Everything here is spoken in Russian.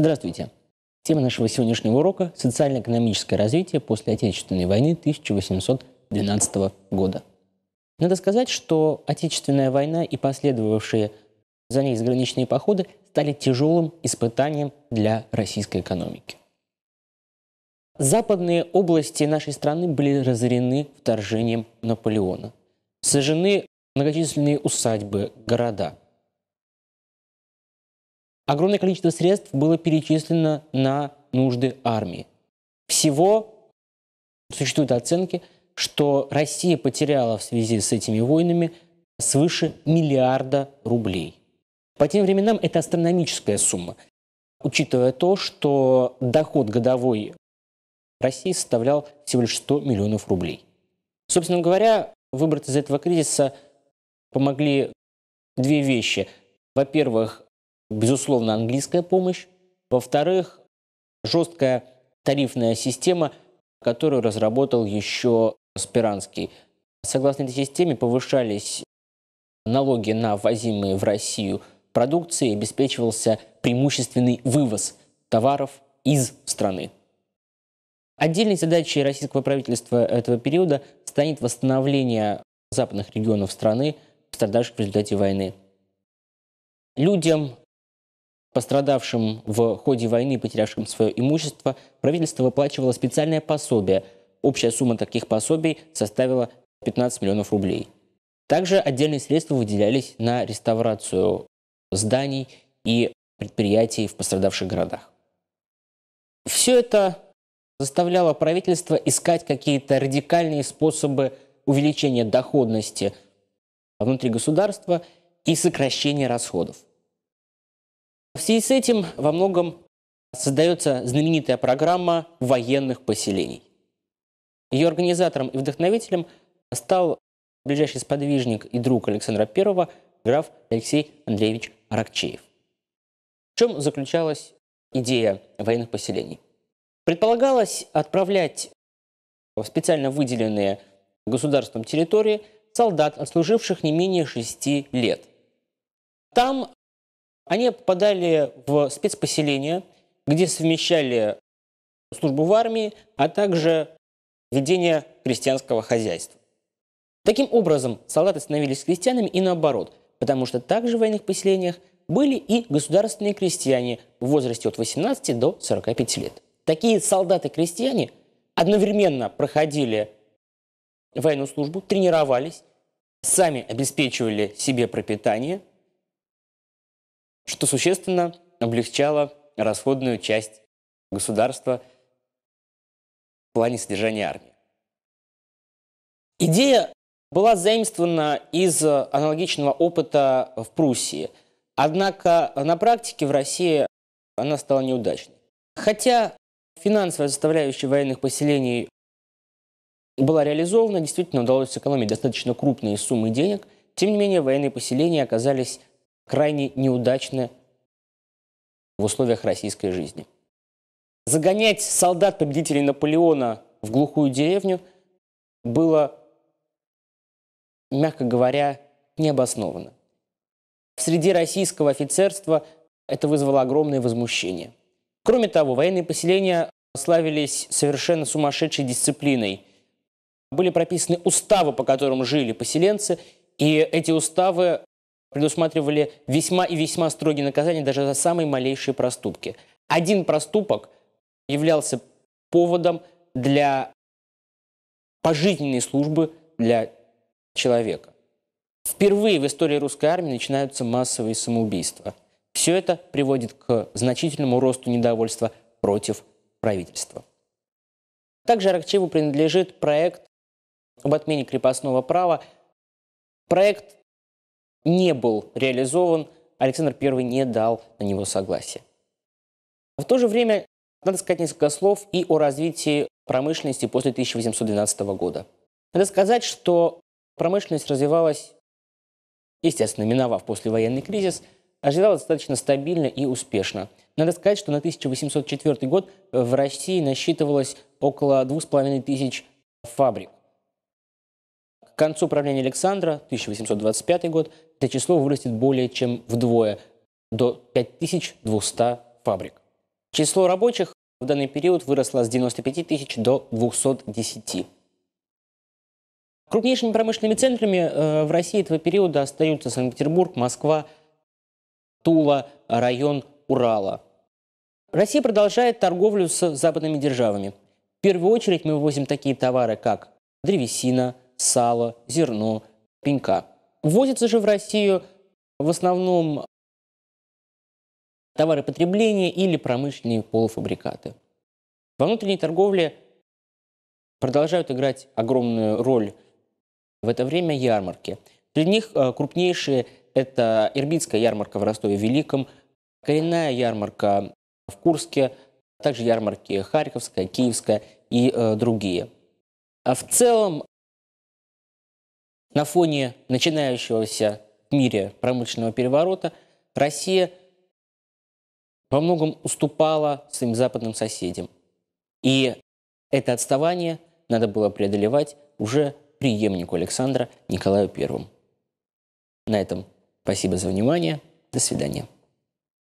Здравствуйте. Тема нашего сегодняшнего урока – социально-экономическое развитие после Отечественной войны 1812 года. Надо сказать, что Отечественная война и последовавшие за ней заграничные походы стали тяжелым испытанием для российской экономики. Западные области нашей страны были разорены вторжением Наполеона. Сожжены многочисленные усадьбы, города – огромное количество средств было перечислено на нужды армии. Всего существуют оценки, что Россия потеряла в связи с этими войнами свыше миллиарда рублей. По тем временам это астрономическая сумма, учитывая то, что доход годовой России составлял всего лишь 100 миллионов рублей. Собственно говоря, выбраться из этого кризиса помогли две вещи. Во-первых, безусловно, английская помощь. Во-вторых, жесткая тарифная система, которую разработал еще Спиранский. Согласно этой системе повышались налоги на ввозимые в Россию продукции, обеспечивался преимущественный вывоз товаров из страны. Отдельной задачей российского правительства этого периода станет восстановление западных регионов страны, пострадавших в результате войны. Людям, Пострадавшим в ходе войны, потерявшим свое имущество, правительство выплачивало специальное пособие. Общая сумма таких пособий составила 15 миллионов рублей. Также отдельные средства выделялись на реставрацию зданий и предприятий в пострадавших городах. Все это заставляло правительство искать какие-то радикальные способы увеличения доходности внутри государства и сокращения расходов. В связи с этим во многом создается знаменитая программа военных поселений. Ее организатором и вдохновителем стал ближайший сподвижник и друг Александра I граф Алексей Андреевич Аракчеев. В чем заключалась идея военных поселений? Предполагалось отправлять в специально выделенные государством территории солдат, отслуживших не менее шести лет. Там они попадали в спецпоселения, где совмещали службу в армии, а также ведение крестьянского хозяйства. Таким образом, солдаты становились крестьянами и наоборот, потому что также в военных поселениях были и государственные крестьяне в возрасте от 18 до 45 лет. Такие солдаты-крестьяне одновременно проходили военную службу, тренировались, сами обеспечивали себе пропитание, что существенно облегчало расходную часть государства в плане содержания армии. Идея была заимствована из аналогичного опыта в Пруссии, однако на практике в России она стала неудачной. Хотя финансовая составляющая военных поселений была реализована, действительно удалось сэкономить достаточно крупные суммы денег, тем не менее военные поселения оказались крайне неудачно в условиях российской жизни. Загонять солдат-победителей Наполеона в глухую деревню было, мягко говоря, необоснованно. среди российского офицерства это вызвало огромное возмущение. Кроме того, военные поселения славились совершенно сумасшедшей дисциплиной. Были прописаны уставы, по которым жили поселенцы, и эти уставы предусматривали весьма и весьма строгие наказания даже за самые малейшие проступки. Один проступок являлся поводом для пожизненной службы для человека. Впервые в истории русской армии начинаются массовые самоубийства. Все это приводит к значительному росту недовольства против правительства. Также Аракчеву принадлежит проект об отмене крепостного права. Проект не был реализован, Александр I не дал на него согласия. В то же время надо сказать несколько слов и о развитии промышленности после 1812 года. Надо сказать, что промышленность развивалась, естественно, миновав послевоенный кризис, развивалась достаточно стабильно и успешно. Надо сказать, что на 1804 год в России насчитывалось около 2500 тысяч фабрик. К концу правления Александра, 1825 год, это число вырастет более чем вдвое, до 5200 фабрик. Число рабочих в данный период выросло с 95 тысяч до 210. Крупнейшими промышленными центрами э, в России этого периода остаются Санкт-Петербург, Москва, Тула, район Урала. Россия продолжает торговлю с западными державами. В первую очередь мы вывозим такие товары, как древесина – сало, зерно, пенька. Ввозится же в Россию в основном товары потребления или промышленные полуфабрикаты. Во внутренней торговле продолжают играть огромную роль в это время ярмарки. Среди них э, крупнейшие – это Ирбитская ярмарка в Ростове-Великом, коренная ярмарка в Курске, а также ярмарки Харьковская, Киевская и э, другие. А в целом на фоне начинающегося в мире промышленного переворота Россия во многом уступала своим западным соседям. И это отставание надо было преодолевать уже преемнику Александра Николаю I. На этом спасибо за внимание. До свидания.